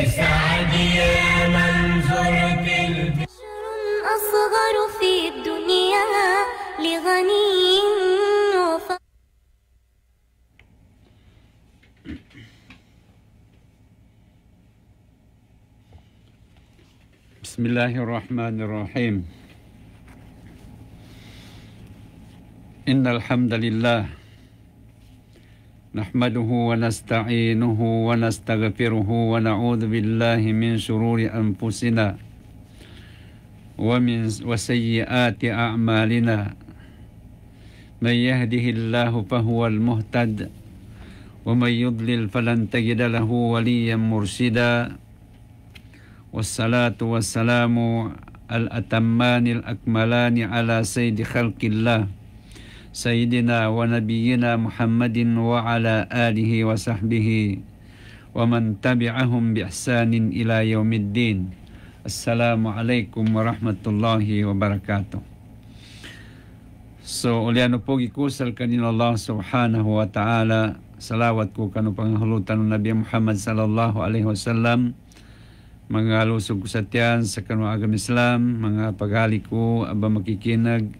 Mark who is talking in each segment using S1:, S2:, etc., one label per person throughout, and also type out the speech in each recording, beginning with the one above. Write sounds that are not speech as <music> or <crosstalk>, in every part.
S1: اسعد يا من زرت بشر أصغر في الدنيا لغني وفقير بسم الله الرحمن الرحيم إن الحمد لله نحمده ونستعينه ونستغفره ونعوذ بالله من شرور أنفسنا ومن وسيئات أعمالنا من يهده الله فهو المهتد ومن يضلل فلن تجد له وليا مرشدا والصلاة والسلام الأتمان الأكملان على سيد خلق الله سيدنا ونبينا محمد وعلى آله وصحبه ومن تبعهم بإحسان إلى يوم الدين السلام عليكم ورحمة الله وبركاته So, uliano po gikusal kanino Allah subhanahu wa ta'ala salawat ko kanu panghulutan ng Nabi Muhammad sallallahu alaihi wasallam mga lusog ko sa tiyan sa kanu agam Islam mga pagali ko aba makikinag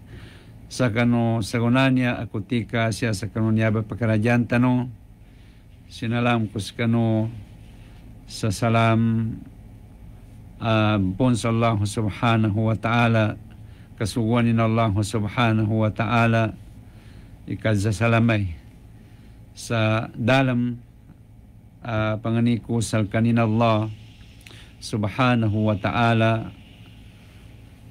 S1: sa sakano sagonanya akutika siya sakano niyaba pakarajantano sinalam ko sakano sa salam uh, Allah subhanahu wa ta'ala kasuwanin Allah subhanahu wa ta'ala ikazasalamay sa dalam uh, ah, panganiko sa kanin Allah subhanahu wa ta'ala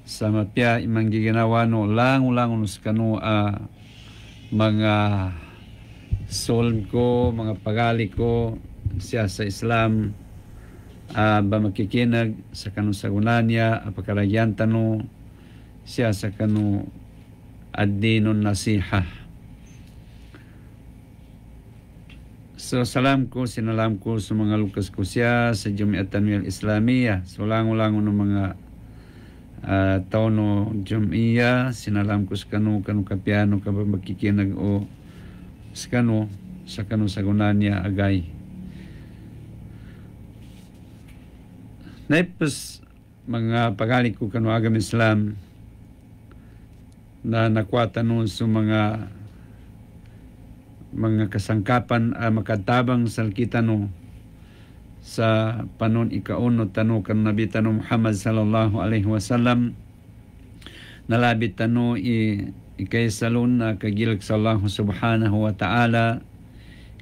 S1: sa mapya imang giginawa no lang-lang sa uh, ah, mga soul ko, mga pagali ko siya sa Islam uh, ba makikinag sa kanu sagunan niya apakaragyan tanu siya sa kanu ad-dinun nasiha So salam ko, sinalam ko sa mga lukas ko siya sa Jumiat Tanwil Islamiyah. So lango-lango mga uh, ah, tao no jumia sinalam ko sa kanu kanu kapiano ka ba magkikinag o sa kanu sa kanu sa gunan agay Naipos mga pagalik ko kanu agam Islam na nakwata noon sa mga mga kasangkapan uh, ah, makatabang salkita no sa panon ikaon no tanu kan nabi tanu Muhammad sallallahu alaihi wasallam nalabit tanu i ikay salun na kagilag sa subhanahu wa ta'ala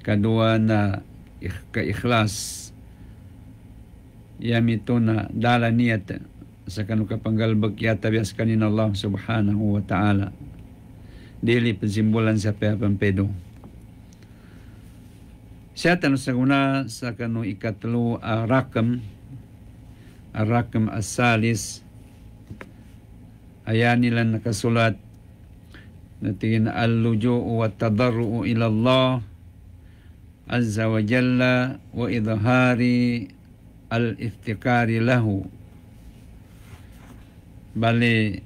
S1: kadua na ik- ya yamito na dala niyat sa kanuka panggalbag yata tabias kanina Allah subhanahu wa ta'ala dili pensimbolan sa pepampedo saya tanu seguna sakanu ikatlu arakem, arakem asalis ayani lan nakasulat natin alluju wa tadarru ila Allah azza wa jalla wa idhari al iftikari lahu bali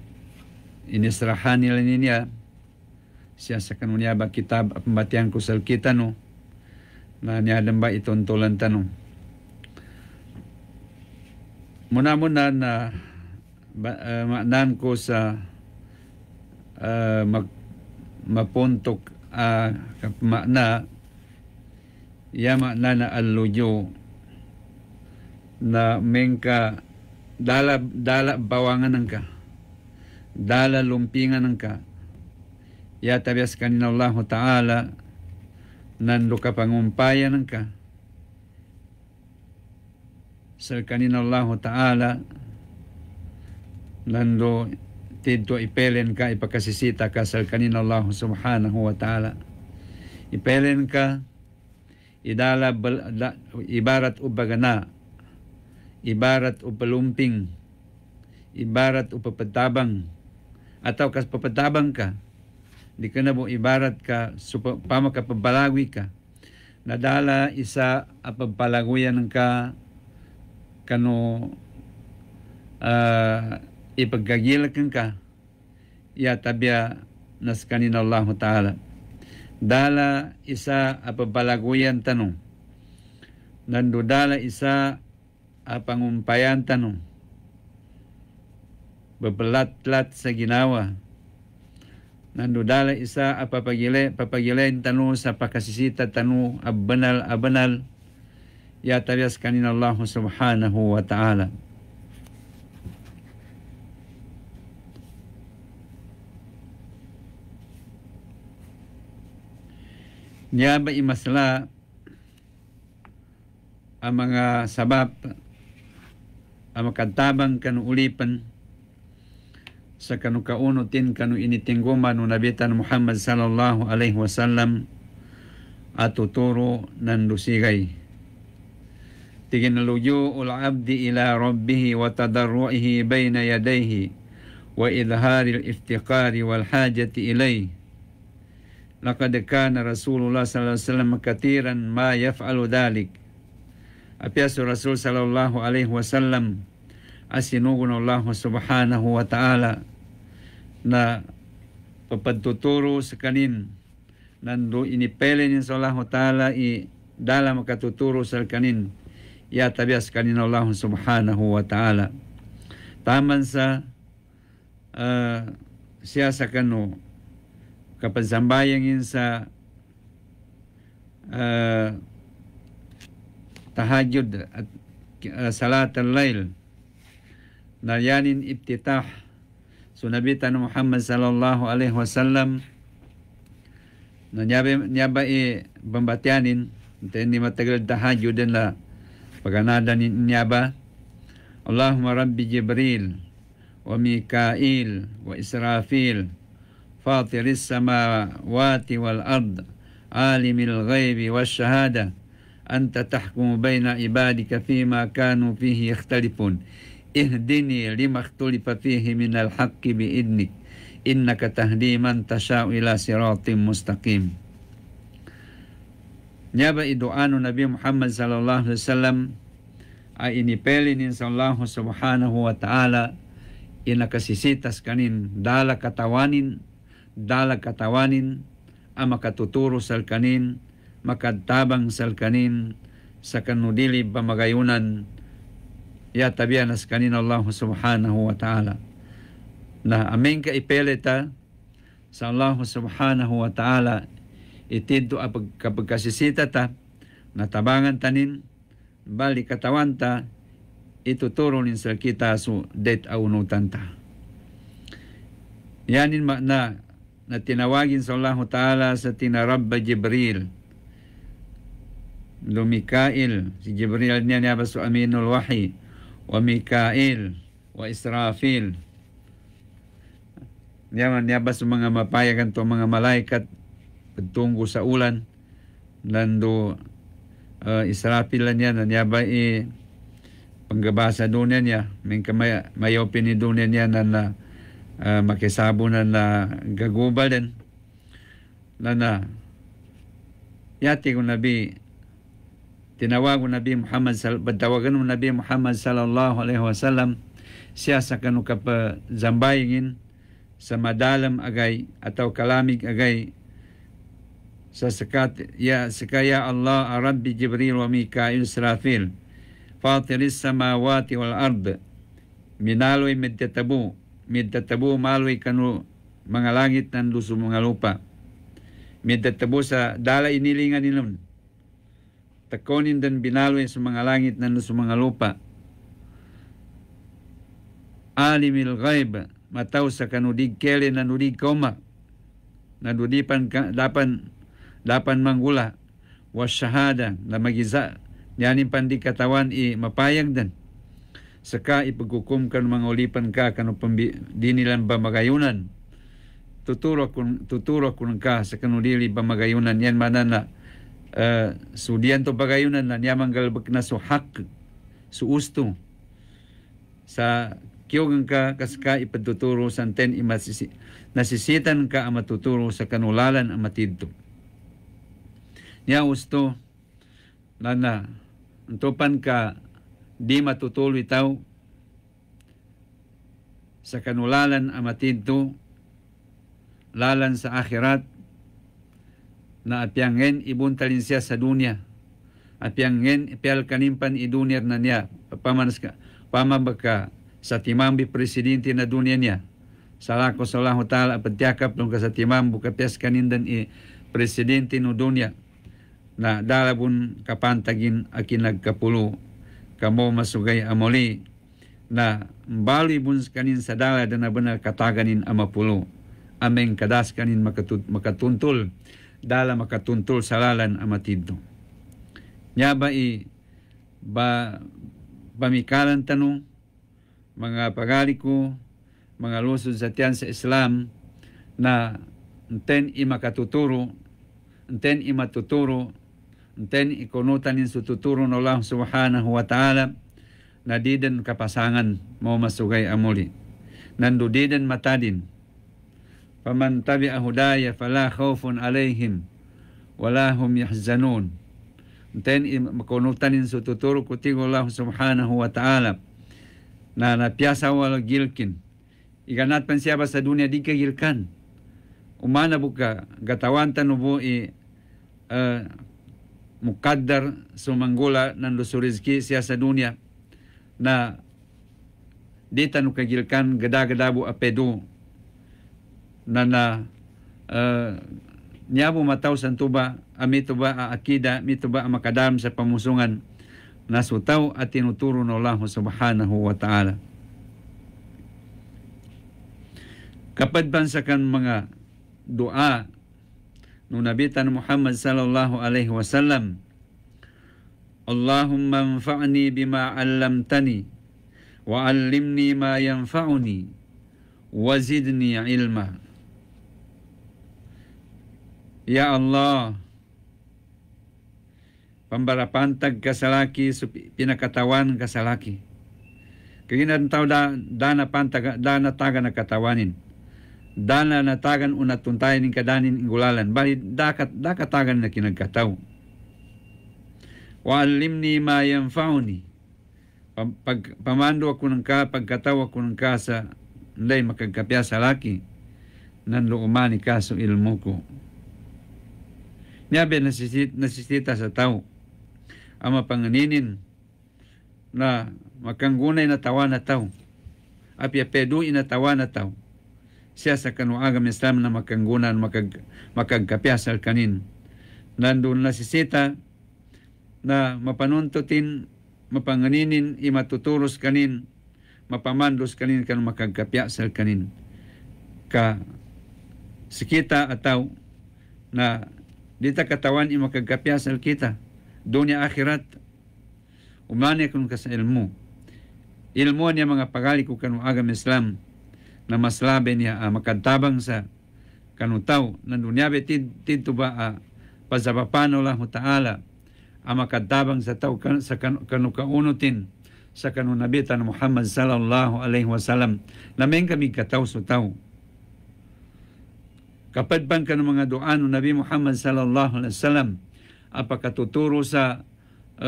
S1: ini serahan ini lah ya siasakan munia kitab pembatian kusel kita nu no. na niya ba itong tulang tanong? Muna-muna na ba, eh, ko sa uh, mag, mapuntok uh, ah, makna yama na na aluyo na mengka dala dala bawangan ka dala lumpingan ka ya tabias kanina Allah Ta'ala nanlo kapangumpayanan ka sa kanina Allah Ta'ala nando tidto ipelen ka ipakasisita ka sa kanina Allah Subhanahu wa Ta'ala ipelen ka idala ibarat ubagana, ibarat o ibarat o papatabang ataw kas papatabang ka di ka na mo ibarat ka, supa, pamakapabalawi ka, nadala isa apagpalaguyan ka, kano uh, ipagkagilakan ka, yatabya nas kanina Allah Ta'ala. Dala isa apabalaguyan tanong, dala isa apangumpayan tanong, babalat-lat sa ginawa, Nandudala isa apapagile, papagilain tanu sa pakasisita tanu abanal abanal. Ya tabias kanin Allah subhanahu wa ta'ala. Niya ba imasla ang mga sabab ang makatabang kanuulipan ulipan sakanu kauno tin kanu ini tinggoma nu nabitan Muhammad sallallahu alaihi wasallam atuturo nan lusigay tigin lujuu abdi ila rabbih wa tadarruihi baina yadayhi wa idhari al-iftiqari wal hajati ilayhi لقد كان رسول الله صلى الله عليه وسلم كثيرا ما يفعل ذلك أبيس الرسول صلى الله عليه وسلم أسنوغن الله سبحانه وتعالى na papantuturo sa kanin nando inipelen ni Allah Taala i dalam katuturo sa kanin ya tabias kanin Allah Subhanahu wa Taala taman sa uh, eh, siya sa kanu kapansambayang sa uh, eh, tahajud at uh, eh, salat al-lail na yanin ibtitah su nabi tan Muhammad sallallahu alaihi wasallam no nyabe nyaba i pembatianin ni matagal tahajud la paganada ni nyaba Allahumma rabbi Jibril wa Mikail wa Israfil فاطر السماوات والأرض عالم الغيب والشهادة أنت تحكم بين عبادك فيما كانوا فيه يختلفون Ihdini limaktulipatihi minal haqqi biidnik. Innaka tahdi man tasya'u ila siratim mustaqim. Nyaba iduano Nabi Muhammad sallallahu alaihi wasallam ay inipelin in sallahu subhanahu wa ta'ala inakasisitas kanin dala katawanin dala katawanin ang makatuturo sa kanin makadtabang sa kanin sa kanudili pamagayunan ya tabia nas kanina Allah subhanahu wa ta'ala na amen ka ipeleta sa Allah subhanahu wa ta'ala itinto apagkabagkasisita ta na tabangan tanin bali katawan ta ito turunin sa kita su det aunutan ta yanin makna na tinawagin sa Allah ta'ala sa tinarabba Jibril Lumikail si Jibril niya niya basu aminul wahi wa Mikael, wa Israfil niyaman niya sa mga mapayag ang mga malaikat pagtunggo sa ulan nando uh, ah, Israfil lang niya nanyaba i panggabasa doon niya may kamay mayaw pinidun niya na, na uh, makisabo na na gagubal din na na yati kung nabi tinawagan Nabi Muhammad bertawagan Nabi Muhammad sallallahu alaihi wasallam siasa kanu kapa zambayingin sama dalam agai atau kalamik agai sesekat ya sekaya Allah Rabbi Jibril wa Mikail Israfil fatiris samawati wal ard minalui mitatabu mitatabu malui kanu mangalangit nan dusu mangalupa mitatabu sa dala inilingan inilingan takonin dan binalwin sa mga langit na sa mga lupa. Alimil ghaib, mataw sa kanudig kele na nudig koma, nadudipan ka, dapan, dapan manggula, was syahada, na magiza, niyanin pandi katawan i mapayag dan. Saka ipagkukum kan mga ulipan ka kanu pambi, di nilang ba magayunan. Tuturo kun tuturo kun ka sa kanulili ba magayunan yan manana uh, ah, sudian to pagayunan na niyamang galbak na hak suhak suusto sa kiyog ka kaska ka ipadtuturo sa ten imasisi nasisitan ka ang matuturo sa kanulalan ang matidto niya usto na na antupan ka di matutuloy tao sa kanulalan ang matidto lalan sa akhirat na apiangen ibuntalin siya sa dunya. Apiangen ipial kanimpan idunyar na niya. Pamanas ka. Pamabaka sa timambi presidente na dunya niya. Salako sa Allah Ta'ala patiakap nung kasatimam bukapias kanindan i presidente no dunya na dalabun kapantagin akin nagkapulo kamo masugay amoli na bali buns kanin sa dala na benar kataganin amapulo ameng kadas kanin makatut, Makatuntul dala makatuntol sa lalan ang Nya ba i ba pamikalan tanong mga pagaliko mga lusod sa tiyan sa Islam na enten imakatuturo enten imatuturo enten ikunutan nin tuturo ng Allah subhanahu wa ta'ala na didan kapasangan mo masugay amuli nandudidan matadin faman tabi'a hudaya fala khaufun alaihim wala hum yahzanun Then makunutan in su tuturo ko Allah subhanahu wa ta'ala na na piasa wal gilkin iganat pensiaba sa dunia di kagilkan umana buka gatawan tanubo i uh, eh, mukaddar nan ng lusurizki siya sa dunia na di tanu kagilkan gada-gada bu apedu nana uh, eh, niya mo mataw sa tuba amito ba a akida amito ba a makadam sa pamusungan na sutaw at tinuturo ng Allah subhanahu wa ta'ala kapad bansakan mga doa, nung nabitan Muhammad sallallahu alaihi wasallam Allahumma anfa'ni bima alamtani, wa alimni ma yanfa'uni wa zidni 'ilma Ya Allah, pambarapantag kasalaki sa pinakatawan kasalaki. Kaginan tao da, dana pantag dana taga na katawanin. Dana na tagan unatuntayan ng kadanin gulalan. Bali dakat dakatagan na kinagkataw. Waalimni ma yanfauni. Pag, pamando ako ng ka, pagkataw ako ng ka sa lay makagkapya sa laki, nanluumani ka sa ilmo ko. Niyabi nasisit, nasisita sa tao ang mapanganinin na makanggunay na tawa na tao. Apya pedu inatawa na tao. Siya sa kanuaga mislam na makanggunan makag, makagkapya sa kanin. Nandun nasisita na mapanuntutin, mapanganinin, imatuturos kanin, mapamandos kanin kan makagkapya kanin. Ka sikita ataw na Dita katawan yung makagkapya sa kita. Dunya akhirat. Umani kung ka sa ilmu. Ilmu niya mga pagali ko kanong agam Islam na mas labi niya uh, ah, makatabang sa kanu kanutaw na dunyabe tito ba uh, ah, pazabapano lang ta'ala ang ah, makatabang sa tao kan, sa kan, kanukaunutin sa kanunabitan Muhammad sallallahu alaihi wasallam na may kami kataw sa tao Kapad ban ka ng mga doan ng Nabi Muhammad sallallahu alaihi wasallam apa katuturo sa uh,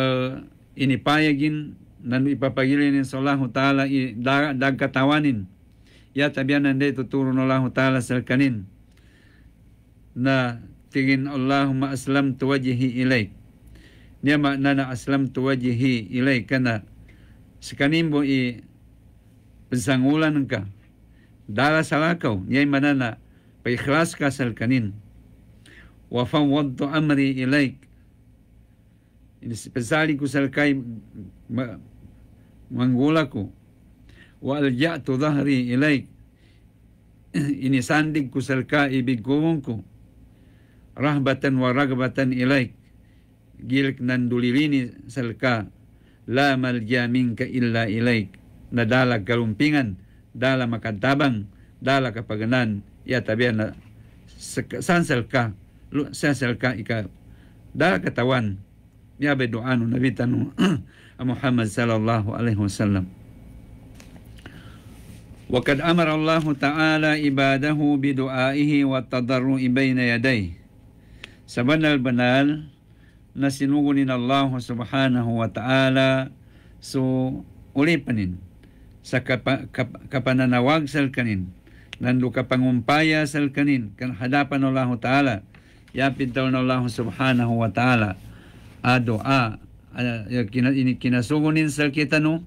S1: eh, inipayagin na ipapagilin ng Allah Ta'ala i dagkatawanin. Ya tabian nande tuturo ng Allah Ta'ala sa kanin na tingin Allahumma aslam tuwajihi ilaik. Niya makna na aslam tuwajihi ilaik kana sa kanin mo i pensangulan ka. Dala salakaw. Niya'y mananak Pa-ikhlas ka sa kanin. Wa fawwadtu amri ilaik. Inisipasali ko sa kay manggula ko. Wa alja'tu dhahri ilaik. <clears throat> Inisandig ko sa ka ibig ko. Rahbatan wa ragbatan ilaik. Gilik nandulilini sa ka. La malja minka illa ilaik. Nadala kalumpingan. Dala makatabang. Dala kapaganan ya tabian la sanselka lu sanselka ika da ketawan ya be doa nu nabi tanu Muhammad sallallahu alaihi wasallam وقد أمر الله تعالى عباده بدعائه والتضرع بين يديه سبن البنال نسنوغن الله سبحانه وتعالى سو أوليبنين سكبنا نواغسل كنين nandu ka pangumpaya sal kanin kan hadapan Allah Ta'ala yapid taw na Allah Subhanahu wa Ta'ala a adoa ini kinasugunin sal kita no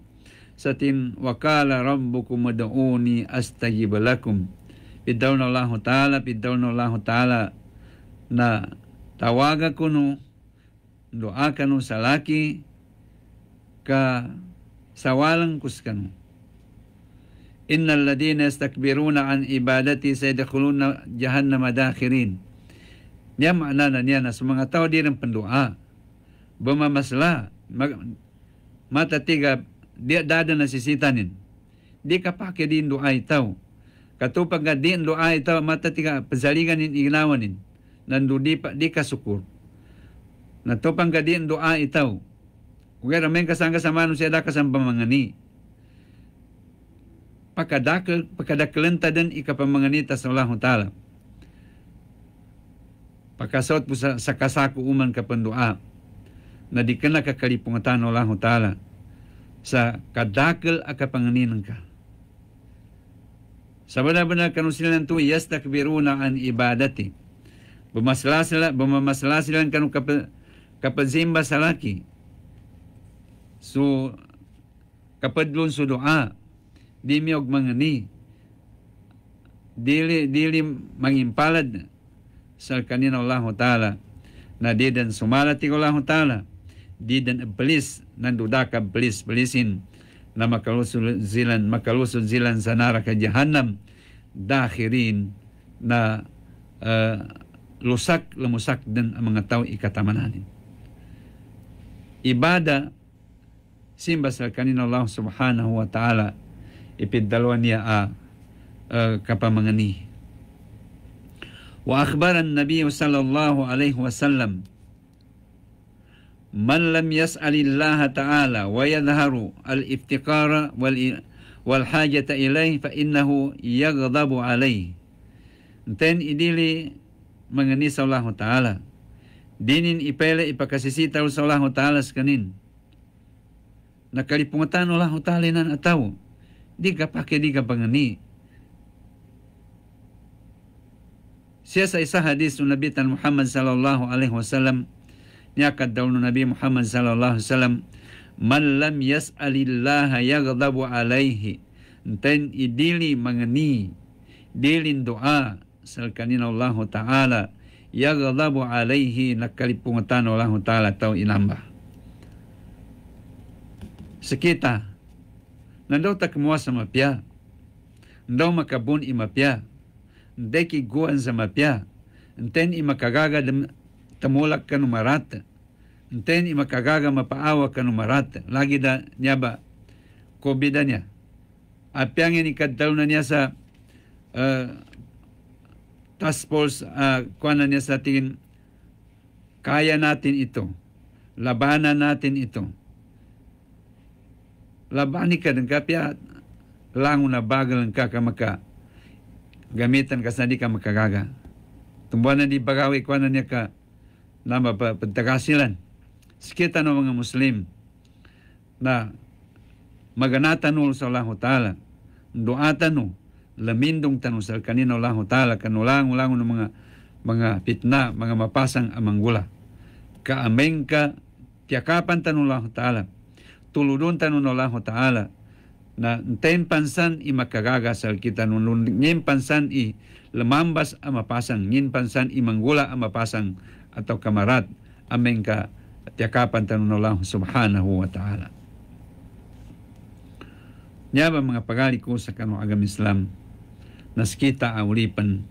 S1: sa tin wakala rabbukum ud'uni astajib lakum pidaw na Allah Ta'ala pidaw na Allah Ta'ala na tawaga ko no doa ka no sa laki ka sawalang kus ka no innal ladina yastakbiruna an ibadati sayadkhuluna jahannama dakhirin ni makna na ni Nas, semua tahu dia dalam pendoa bama masalah mata tiga dia dada na sisitanin dia kapake di doa itu katu pagadin doa itu mata tiga pezaliganin inawanin nan dudi pak di kasukur na to pagadin doa itu Ugera men kasangka sama manusia ada kasam pamangani pakadakel pakadakelenta den ika pamanganita sa Allah Taala. Pakasaut pusa sakasaku uman ka pandua na dikena ka kalipungatan Allah Taala sa kadakel aka panganinan ka. Sa benar-benar kanusilan tu yas takbiruna an ibadati. Bumaslasila bumamaslasilan kanu ka kapazimba basalaki. So kapadlun su doa di miog mangani dili dili mangimpalad sa kanina Allah Taala na di dan sumala ti Allah Taala di dan iblis nan dudaka iblis belisin na makalusul zilan makalusul zilan sa naraka jahannam dakhirin na uh, lusak lumusak dan ang mga tao ikatamananin ibada simba kanina Allah subhanahu wa ta'ala ipit dalwan ya a kapamangani. Wa akhbaran Nabi sallallahu alaihi wasallam man lam yas'alillah ta'ala wa yadhharu al-iftiqara wal wal hajata ilaih fa innahu yaghdabu alaih. Ten idili mengani sallallahu ta'ala. Dinin ipele ipakasisi tau sallallahu ta'ala sekenin. Nakalipungatan Allah ta'ala inan atau di ka pake di ka pangani. Siya sa isang hadis ng Nabi Tan Muhammad sallallahu alaihi wasallam niya kadaw ng Nabi Muhammad sallallahu alaihi wasallam man lam yas'alillaha yagdabu alaihi ten idili mangani dilin doa sal kanina Allah Ta'ala yagdabu alaihi nakalipungatan Allah Ta'ala tau inamba sekitar Nandaw takmuha sa mapya. Nandaw makabon imapya. Nanday kiguan sa mapya. Nanten imakagaga tamulak ka Nten Nanten imakagaga mapaawa ka numarata. Lagi da niya ba? Kobida niya. Apyangin ikadtaw na niya sa uh, task force, uh, kuha na niya sa tingin, kaya natin ito. Labanan natin ito labani ka ng kapya langon na bagal ng kakamaka gamitan ka sa di ka makagaga tumbuhan na di bagawi kwanan na niya ka na mapagtakasilan sikita ng mga muslim na maganatan no sa Allah Ta'ala doatan no lamindong tanong sa kanina Allah Ta'ala kanulang-ulang ng mga mga fitna mga mapasang amanggula kaameng ka tiyakapan tanong Allah Ta'ala tuluruntan unolah ta'ala na ten pansan i makagagas al kita nunun ngin pansan i lemambas amapasang ngin pansan i manggula amapasang atau kamarat amen ka tiyakapan tanunullah subhanahu wa ta'ala Nya ba mga pagali ko sa kanong agam Islam naskita aulipan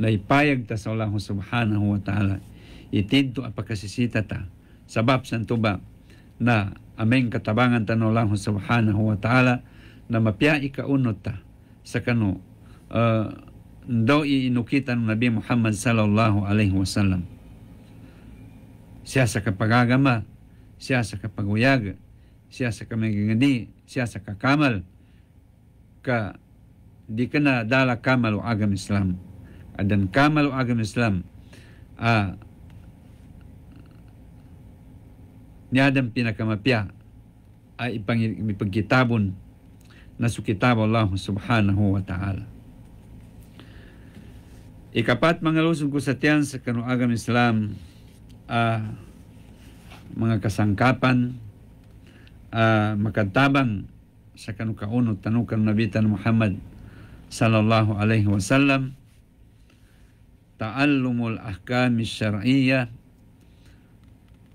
S1: na ipayag ta sa Allah subhanahu wa ta'ala itid apakasisita ta sabab santuba na ameng katabangan tanaw lang subhanahu wa ta'ala na mapya ikaunot ta sa kano uh, ah, daw iinukita ng Nabi Muhammad sallallahu alaihi wasallam. Siya sa kapagagama, siya sa kapaguyag, siya sa kamagingadi, siya sa kakamal, ka di ka na dala kamal o agam Islam. Adan kamal o agam Islam, ah, uh, niya niadang pinakamapya ay ipagkitabon na sukitab Allah subhanahu wa ta'ala. Ikapat mga lusog ko sa tiyan sa kanuagan Islam uh, mga kasangkapan uh, makatabang sa kanukauno tanukan nabitan Muhammad sallallahu alaihi wasallam ta'allumul ahkam syar'iyyah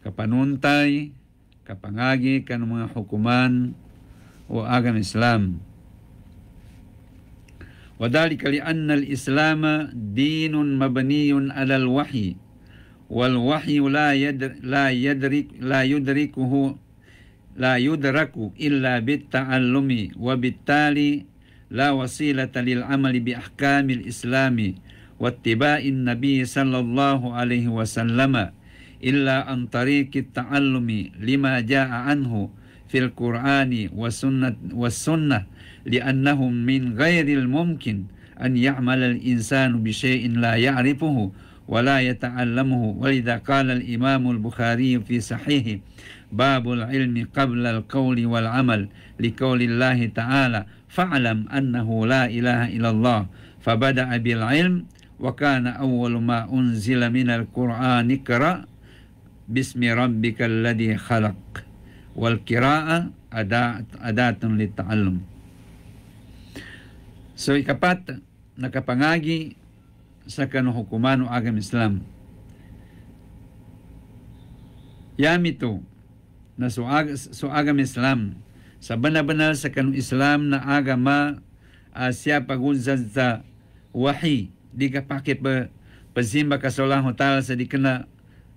S1: kapanuntay, kapangagi kan mga hukuman o agam Islam. Wadali وذلك لأن الإسلام دين مبني على الوحي والوحي لا يدر لا يدرك لا يدركه لا يدرك إلا بالتعلم وبالتالي لا وسيلة للعمل بأحكام الإسلام واتباع النبي صلى الله عليه وسلم إلا عن طريق التعلم لما جاء عنه في القرآن والسنة, والسنة لأنهم من غير الممكن أن يعمل الإنسان بشيء لا يعرفه ولا يتعلمه ولذا قال الإمام البخاري في صحيحه باب العلم قبل القول والعمل لقول الله تعالى فاعلم أنه لا إله إلا الله فبدأ بالعلم وكان أول ما أنزل من القرآن اقرأ Bismi Rabbika ربك الذي خلق والقراءة أداة أداة للتعلم So ikapat na kapangagi sa kanuhukuman o agam Islam. Yamito na suag, suagam Islam sa benar sa kanu Islam na agama Asia siya pagunzan wahi di kapakit pa pasimba kasulang hotel sa dikena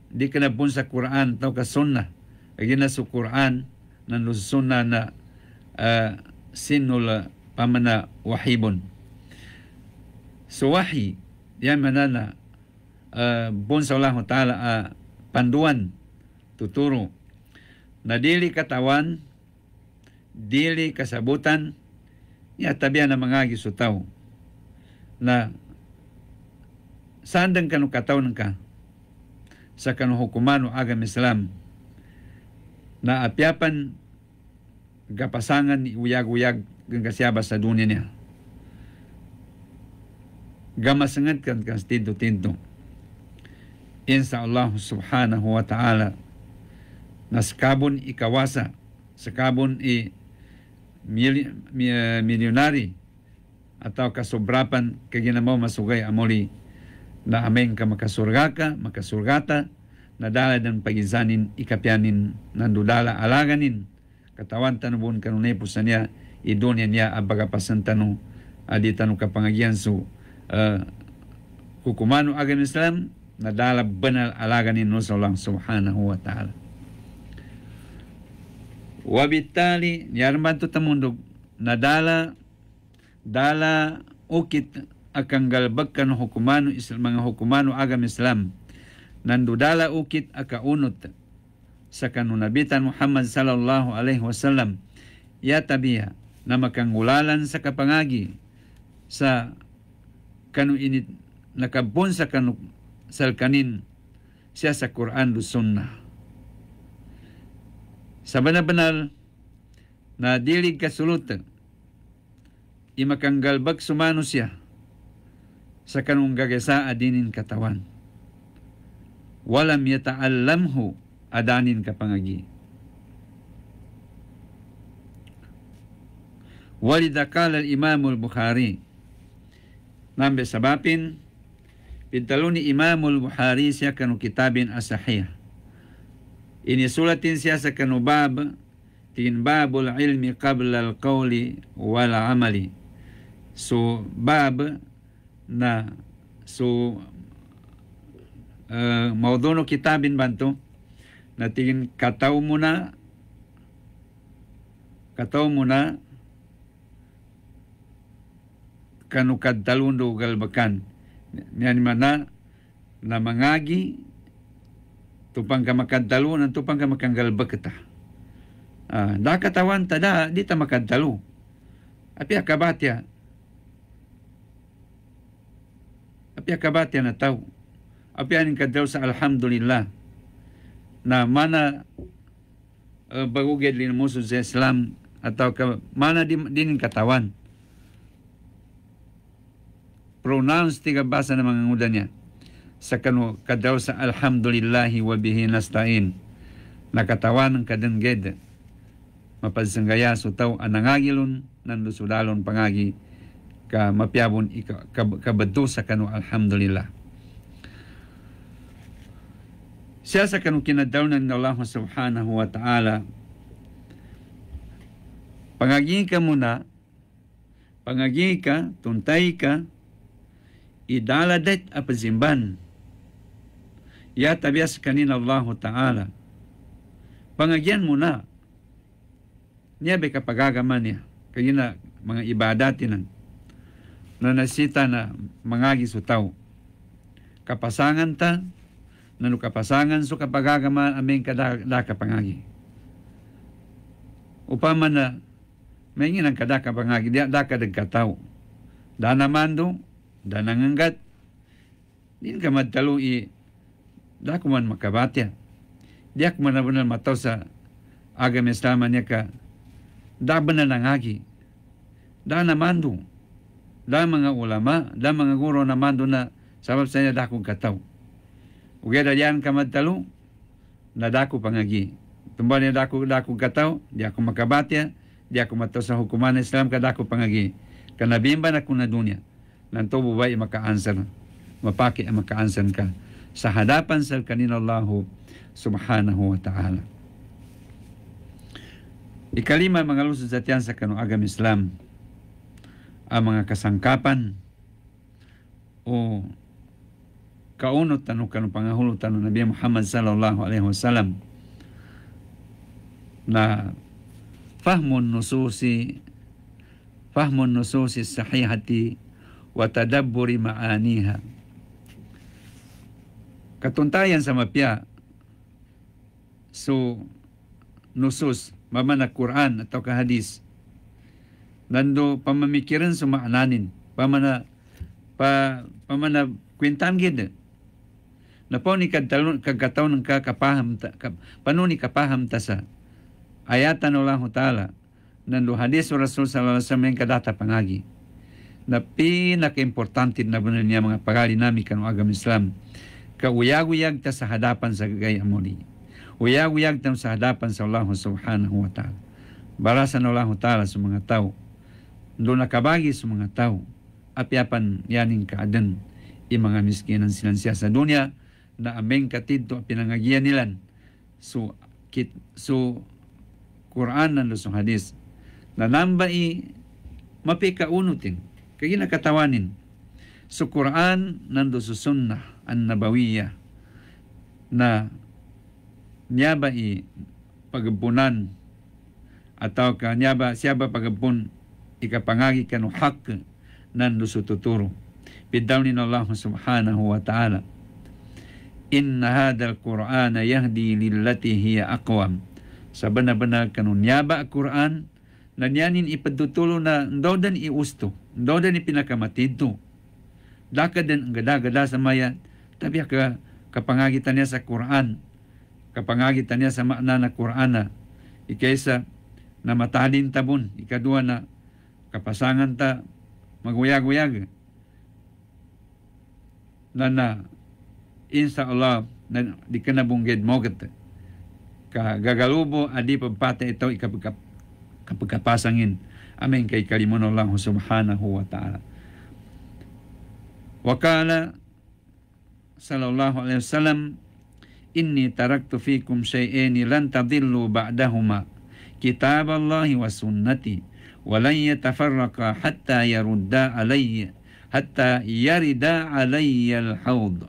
S1: di ka na pun sa Quran tao ka sunna kaya na sa Quran nan sunna na uh, sinul ah, pamana wahibon so wahi yan manana uh, ah, bun sa Allah Ta'ala uh, panduan tuturo na dili katawan dili kasabutan ya tabian ng mga gisutaw na sandang kanu katawan ng ka sa kanang hukumano agam Islam na apyapan gapasangan ni uyag-uyag ng kasyabas sa dunia niya. Gamasangat kan kas tinto-tinto. Insa Allah subhanahu wa ta'ala naskabon sakabon ikawasa, sakabon i mil, mil, eh, milyonari atau kasobrapan kaginamaw masugay amoli na amen ka makasurgaka, makasurgata, nadala ng pagizanin, ikapyanin, nandudala alaganin, katawan tanubon kanunepos na niya, idon niya abagapasan tanu, adi tanu so, uh, ah, kukumano agan Islam, nadala banal alaganin no sa Allah subhanahu wa ta'ala. Wabitali, yarman to tamundog, nadala, dala ukit akang galbagkan hukumano mga hukumano agam Islam nandudala ukit akaunot sa kanunabitan Muhammad sallallahu alaihi wasallam ya tabiya na makangulalan sa kapangagi sa kanu init nakabun sa kanu salkanin siya sa Quran do Sunnah sa banabanal na dilig kasulutan imakanggalbag sumano siya sa kanong gagasa adinin katawan. Walam yata'allamhu adanin kapangagi. Walidakal al-Imam al-Bukhari. Nambe sabapin, pintalo ni Imam bukhari siya kanong kitabin asahih. Inisulatin siya sa kanubab, tinbabul ilmi qabla al-qawli wal amali. So, bab, Na, so uh, eh, mau dono kita bin bantu. Nanti kan katau muna, katau muna kanu kadalun do galbakan. Nyan mana na mangagi tupang ka makadalu nan tupang ka makanggal beketa. Ah, uh, da katawan tada di ta makadalu. Api akabat ya, apa yang kabar tiada tahu. Apa yang ingin kata usah Alhamdulillah. Nah, mana uh, eh, baru gede lini musuh saya Islam atau ke, mana di, di ini katawan. Pronouns tiga bahasa nama ngudanya. Sekanu kata usah Alhamdulillah wa bihi nasta'in. Nah, katawan kadang gede. Mapasenggaya sutau anangagilun nan sudalun pangagi. Pangagi. ka mapyabon ika kabado sa kanu alhamdulillah siya sa kanu kinadawnan ng Allah subhanahu wa ta'ala pangaging ka muna pangaging ka tuntay ka idaladet apazimban ya tabias kanin Allah ta'ala pangagyan mo na niya be kapagagaman niya kaya mga ibadatin ng na nanasita na mangagi so tao. Kapasangan ta, nanu kapasangan so kapagagaman aming kadaka pangagi. Upaman na may ang kadaka pangagi, di daka nagkatao. Danamando, dananganggat, din ka madtalo i dakuman man makabatya. Diak man na mataw sa agam niya ka, daban na nangagi, Da danamando, dan mga ulama dan mga guru na manduna sabab saya dah kung katau. Ugi ada jalan kamat talu, nadaku pangagi. Tumbal yang daku daku katau, dia aku makabat ya, dia aku matosa hukuman Islam kada aku pangagi. Karena bimba nak kuna dunia, nanto bubai maka answer, mapake maka answer ka. Sahadapan sal kanin Allah Subhanahu wa Taala. Ikalima mengalus setiansa kanu agam Islam ang mga kasangkapan o kaunot tanong kanong pangahulo tanong Nabi Muhammad sallallahu alaihi wasallam na fahmun nususi fahmun nususi sahihati wa tadabburi ma'aniha katuntayan sa mapya so nusus mamana Quran atau kahadis. hadis nando pamamikiran sa maananin pamana pa pamana kwintan gid na po ni kadtalon kagkataw ng kakapaham ta, ka, pano ni kapaham ta sa ayatan Allah taala nando hadis Rasul sallallahu alaihi wasallam kadata pangagi na pinaka-importante na bunan niya mga pagali nami kanong agam Islam kauyag-uyag ta sa hadapan sa gagay amoni uyag-uyag ta sa hadapan sa Allah subhanahu wa ta'ala barasan Allah ta'ala sa mga tao do nakabagi sa mga tao apiapan yaning kaaden i mga miskinan silang siya sa dunya na ameng katid to pinangagian nilan so kit so Quran nan sa hadis na i mapika unutin kay nakatawanin so Quran nan sa sunnah an nabawiya na niya ba i pagabpunan atau ka niya ba siya ba pagabpun ikapangagi kanu hak nan lusututuro. Bidawnin Allah subhanahu wa ta'ala. Inna hadal Qur'ana yahdi lillati hiya akwam. Sa bana kanu kanunyaba Qur'an, nanyanin ipadutulo na ndodan iusto, ndodan ipinakamatidto. Dakad ang gada-gada sa maya, tabi ka kapangagitan niya sa Qur'an, kapangagitan niya sa maana na Qur'ana, ikaysa na matalin tabon, ikaduha na kapasangan ta maguyag-uyag na na insa Allah na di ka nabunggid mo kita ka gagalubo adi pagpata ito ikapagkap kapagkapasangin amin kay kalimun Allah subhanahu wa ta'ala wakala sallallahu alaihi wasallam inni taraktu fikum syai'aini lan tadillu ba'dahuma kitab Allahi wa sunnati ولن يتفرق hatta يرد علي hatta yarida' علي الحوض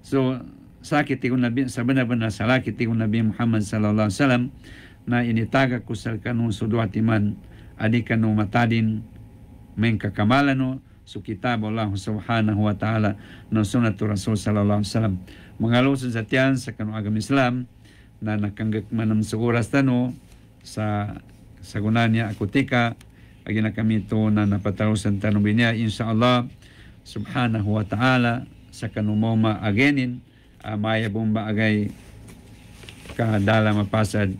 S1: so sakit ikun nabi sebenar-benar sakit ikun nabi Muhammad sallallahu alaihi wasallam na ini taga kusal kanu sudua timan adikanu matadin mengka kamalanu su kitab Allah subhanahu wa taala na sunnat rasul sallallahu alaihi wasallam mengalus setian sakanu agama Islam na nakanggek manam suguras tanu sa sa gunanya akutika agi na kami to na napataro sa tanong niya insyaallah subhanahu wa ta'ala sa kanumoma agenin uh, maya bomba agay kadala mapasad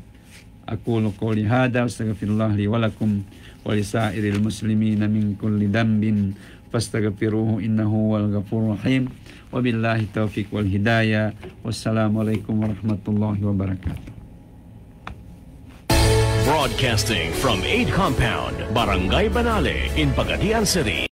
S1: aqulu qawli hadha astaghfirullah li walakum lakum wa li sa'iril muslimina min kulli dambin fastagfiruhu innahu wal ghafurur rahim wabillahi billahi taufiq wal hidayah wassalamu warahmatullahi wabarakatuh Broadcasting from 8 Compound, Barangay Banale in Pagadian City.